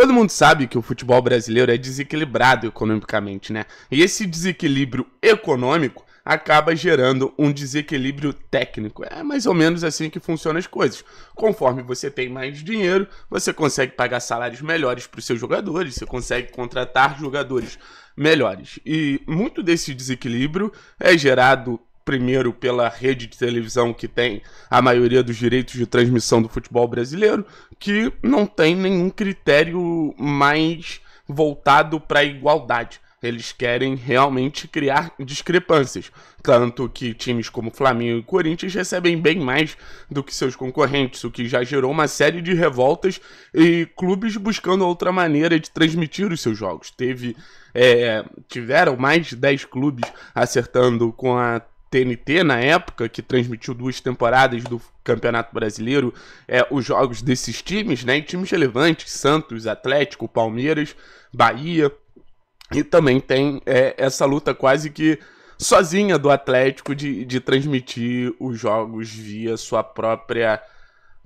Todo mundo sabe que o futebol brasileiro é desequilibrado economicamente, né? E esse desequilíbrio econômico acaba gerando um desequilíbrio técnico. É mais ou menos assim que funcionam as coisas. Conforme você tem mais dinheiro, você consegue pagar salários melhores para os seus jogadores, você consegue contratar jogadores melhores. E muito desse desequilíbrio é gerado primeiro pela rede de televisão que tem a maioria dos direitos de transmissão do futebol brasileiro, que não tem nenhum critério mais voltado para a igualdade. Eles querem realmente criar discrepâncias. Tanto que times como Flamengo e Corinthians recebem bem mais do que seus concorrentes, o que já gerou uma série de revoltas e clubes buscando outra maneira de transmitir os seus jogos. Teve, é, tiveram mais de 10 clubes acertando com a TNT na época, que transmitiu duas temporadas do Campeonato Brasileiro, é, os jogos desses times, né? E times relevantes, Santos, Atlético, Palmeiras, Bahia. E também tem é, essa luta quase que sozinha do Atlético de, de transmitir os jogos via sua própria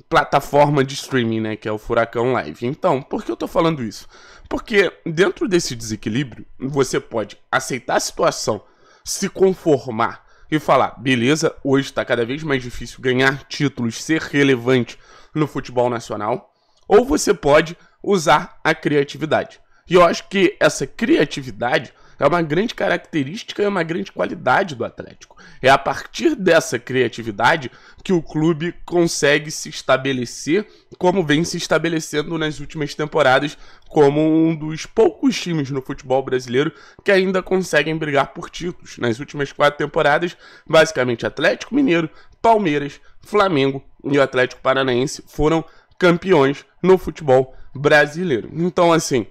plataforma de streaming, né, que é o Furacão Live. Então, por que eu tô falando isso? Porque dentro desse desequilíbrio, você pode aceitar a situação, se conformar e falar: beleza, hoje está cada vez mais difícil ganhar títulos, ser relevante no futebol nacional, ou você pode usar a criatividade. E eu acho que essa criatividade é uma grande característica e uma grande qualidade do Atlético. É a partir dessa criatividade que o clube consegue se estabelecer, como vem se estabelecendo nas últimas temporadas, como um dos poucos times no futebol brasileiro que ainda conseguem brigar por títulos. Nas últimas quatro temporadas, basicamente Atlético Mineiro, Palmeiras, Flamengo e o Atlético Paranaense foram campeões no futebol brasileiro. Então, assim,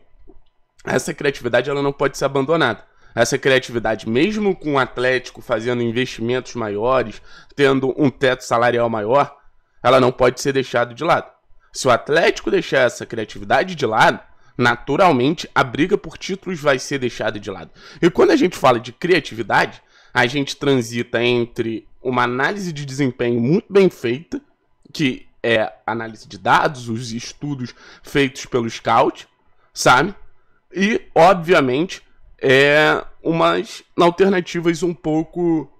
essa criatividade ela não pode ser abandonada. Essa criatividade, mesmo com o Atlético fazendo investimentos maiores, tendo um teto salarial maior, ela não pode ser deixada de lado. Se o Atlético deixar essa criatividade de lado, naturalmente a briga por títulos vai ser deixada de lado. E quando a gente fala de criatividade, a gente transita entre uma análise de desempenho muito bem feita, que é análise de dados, os estudos feitos pelo scout, sabe? E, obviamente, é umas alternativas um pouco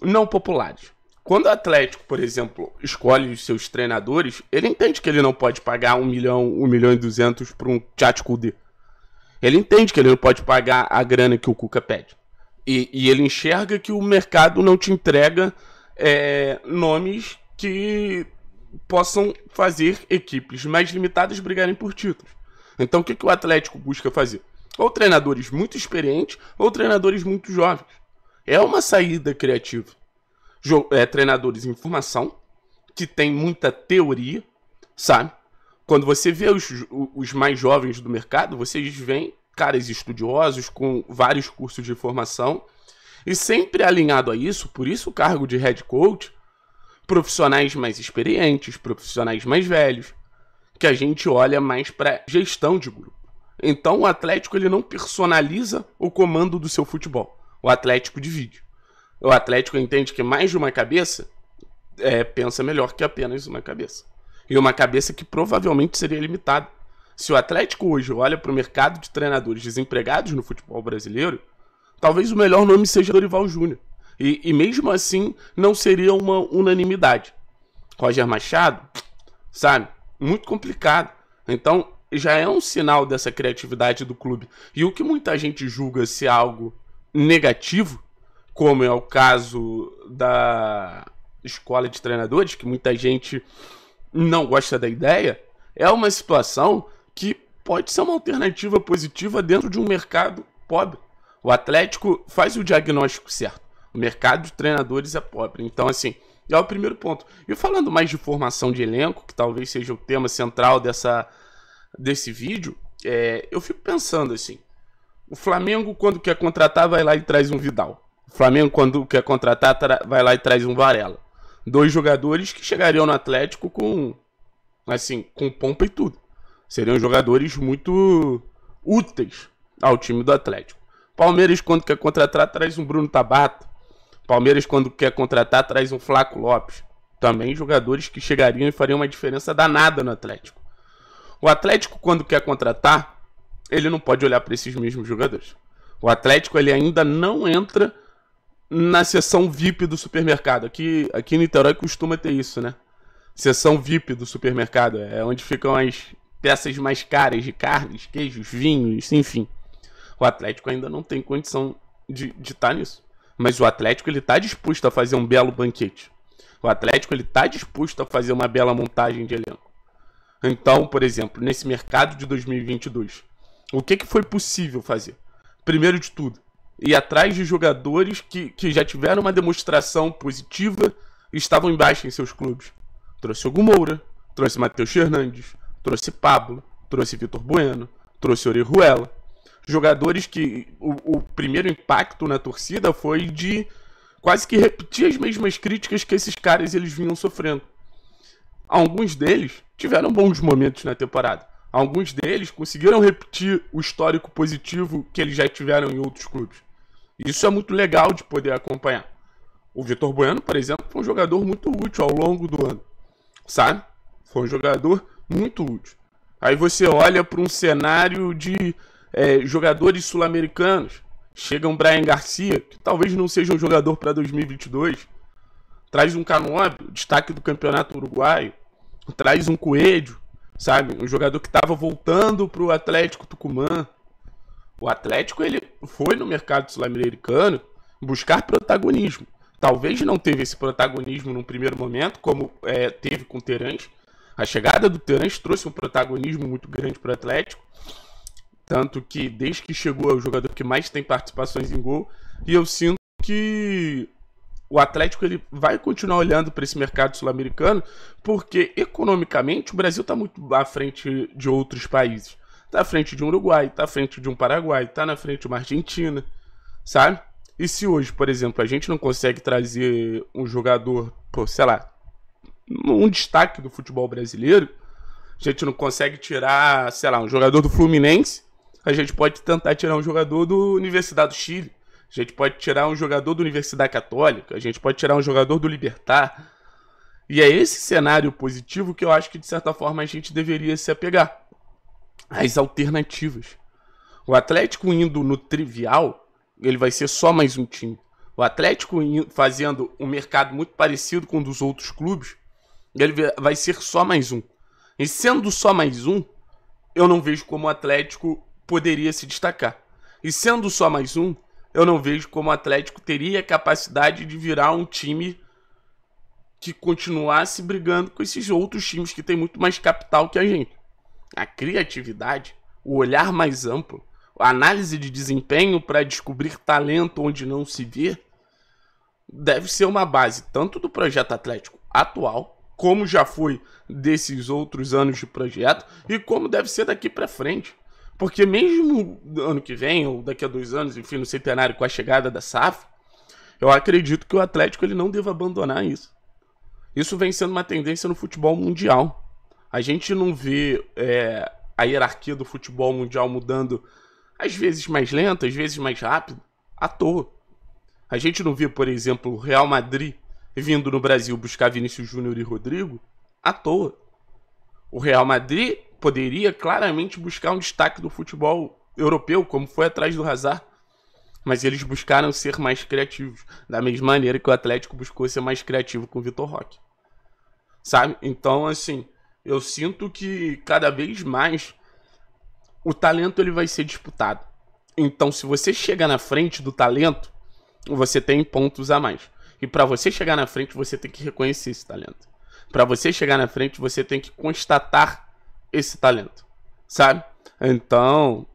não populares. Quando o Atlético, por exemplo, escolhe os seus treinadores, ele entende que ele não pode pagar um milhão, um milhão e duzentos para um Tchat Kudê. Ele entende que ele não pode pagar a grana que o Cuca pede. E, e ele enxerga que o mercado não te entrega é, nomes que possam fazer equipes mais limitadas brigarem por títulos. Então, o que, que o Atlético busca fazer? Ou treinadores muito experientes, ou treinadores muito jovens. É uma saída criativa. Jo é, treinadores em formação, que tem muita teoria, sabe? Quando você vê os, os mais jovens do mercado, vocês veem caras estudiosos com vários cursos de formação e sempre alinhado a isso, por isso o cargo de head coach, profissionais mais experientes, profissionais mais velhos, que a gente olha mais para gestão de grupo. Então o Atlético ele não personaliza o comando do seu futebol. O Atlético divide. O Atlético entende que mais de uma cabeça é, pensa melhor que apenas uma cabeça. E uma cabeça que provavelmente seria limitada. Se o Atlético hoje olha para o mercado de treinadores desempregados no futebol brasileiro, talvez o melhor nome seja Dorival Júnior. E, e mesmo assim, não seria uma unanimidade. Roger Machado, sabe? muito complicado. Então, já é um sinal dessa criatividade do clube. E o que muita gente julga ser algo negativo, como é o caso da escola de treinadores, que muita gente não gosta da ideia, é uma situação que pode ser uma alternativa positiva dentro de um mercado pobre. O Atlético faz o diagnóstico certo. O mercado de treinadores é pobre. Então, assim, é o primeiro ponto. E falando mais de formação de elenco, que talvez seja o tema central dessa, desse vídeo, é, eu fico pensando assim: o Flamengo, quando quer contratar, vai lá e traz um Vidal. O Flamengo, quando quer contratar, vai lá e traz um Varela. Dois jogadores que chegariam no Atlético com, assim, com pompa e tudo. Seriam jogadores muito úteis ao time do Atlético. Palmeiras, quando quer contratar, traz um Bruno Tabata. Palmeiras, quando quer contratar, traz um Flaco Lopes. Também jogadores que chegariam e fariam uma diferença danada no Atlético. O Atlético, quando quer contratar, ele não pode olhar para esses mesmos jogadores. O Atlético ele ainda não entra na seção VIP do supermercado. Aqui, aqui em Niterói costuma ter isso, né? Seção VIP do supermercado. É onde ficam as peças mais caras de carnes, queijos, vinhos, enfim. O Atlético ainda não tem condição de estar tá nisso mas o Atlético ele tá disposto a fazer um belo banquete. O Atlético ele tá disposto a fazer uma bela montagem de elenco. Então, por exemplo, nesse mercado de 2022, o que, que foi possível fazer? Primeiro de tudo, ir atrás de jogadores que, que já tiveram uma demonstração positiva e estavam embaixo em seus clubes. Trouxe o Moura, trouxe Matheus Fernandes, trouxe Pablo, trouxe Vitor Bueno, trouxe Ruela jogadores que o, o primeiro impacto na torcida foi de quase que repetir as mesmas críticas que esses caras eles vinham sofrendo. Alguns deles tiveram bons momentos na temporada. Alguns deles conseguiram repetir o histórico positivo que eles já tiveram em outros clubes. Isso é muito legal de poder acompanhar. O Vitor Bueno, por exemplo, foi um jogador muito útil ao longo do ano, sabe? Foi um jogador muito útil. Aí você olha para um cenário de é, jogadores sul-americanos. Chega um Brian Garcia, que talvez não seja um jogador para 2022. Traz um Canóbio, destaque do campeonato uruguaio. Traz um Coelho, sabe? Um jogador que estava voltando para o Atlético Tucumã. O Atlético ele foi no mercado sul-americano buscar protagonismo. Talvez não teve esse protagonismo num primeiro momento, como é, teve com o Terãs. A chegada do Terãs trouxe um protagonismo muito grande para o Atlético. Tanto que desde que chegou é o jogador que mais tem participações em gol. E eu sinto que o Atlético ele vai continuar olhando para esse mercado sul-americano, porque economicamente o Brasil está muito à frente de outros países. Está à frente de um Uruguai, está à frente de um Paraguai, está na frente de uma Argentina, sabe? E se hoje, por exemplo, a gente não consegue trazer um jogador, pô, sei lá, um destaque do futebol brasileiro, a gente não consegue tirar, sei lá, um jogador do Fluminense a gente pode tentar tirar um jogador do Universidade do Chile, a gente pode tirar um jogador do Universidade Católica, a gente pode tirar um jogador do Libertar. E é esse cenário positivo que eu acho que, de certa forma, a gente deveria se apegar. As alternativas. O Atlético indo no trivial, ele vai ser só mais um time. O Atlético fazendo um mercado muito parecido com o dos outros clubes, ele vai ser só mais um. E sendo só mais um, eu não vejo como o Atlético poderia se destacar. E sendo só mais um, eu não vejo como o Atlético teria capacidade de virar um time que continuasse brigando com esses outros times que tem muito mais capital que a gente. A criatividade, o olhar mais amplo, a análise de desempenho para descobrir talento onde não se vê, deve ser uma base tanto do projeto Atlético atual, como já foi desses outros anos de projeto, e como deve ser daqui para frente. Porque mesmo ano que vem, ou daqui a dois anos, enfim, no centenário, com a chegada da SAF, eu acredito que o Atlético ele não deva abandonar isso. Isso vem sendo uma tendência no futebol mundial. A gente não vê é, a hierarquia do futebol mundial mudando, às vezes mais lenta, às vezes mais rápido, à toa. A gente não vê, por exemplo, o Real Madrid vindo no Brasil buscar Vinícius Júnior e Rodrigo à toa. O Real Madrid poderia claramente buscar um destaque do futebol europeu, como foi atrás do Hazard. Mas eles buscaram ser mais criativos, da mesma maneira que o Atlético buscou ser mais criativo com o Vitor Roque. Sabe? Então, assim, eu sinto que cada vez mais o talento ele vai ser disputado. Então, se você chegar na frente do talento, você tem pontos a mais. E para você chegar na frente, você tem que reconhecer esse talento. Para você chegar na frente, você tem que constatar esse talento, sabe? Então,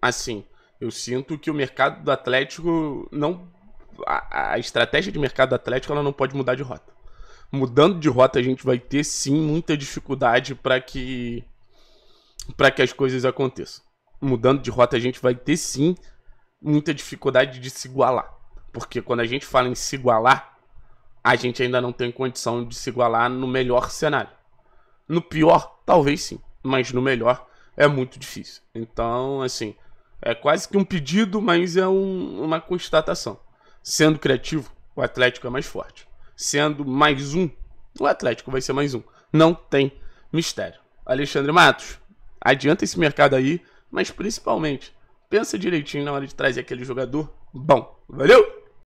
assim, eu sinto que o mercado do Atlético não a, a estratégia de mercado do Atlético ela não pode mudar de rota. Mudando de rota, a gente vai ter sim muita dificuldade para que para que as coisas aconteçam. Mudando de rota, a gente vai ter sim muita dificuldade de se igualar. Porque quando a gente fala em se igualar, a gente ainda não tem condição de se igualar no melhor cenário. No pior, talvez sim, mas no melhor é muito difícil. Então, assim, é quase que um pedido, mas é um, uma constatação. Sendo criativo, o Atlético é mais forte. Sendo mais um, o Atlético vai ser mais um. Não tem mistério. Alexandre Matos, adianta esse mercado aí, mas principalmente, pensa direitinho na hora de trazer aquele jogador bom. Valeu!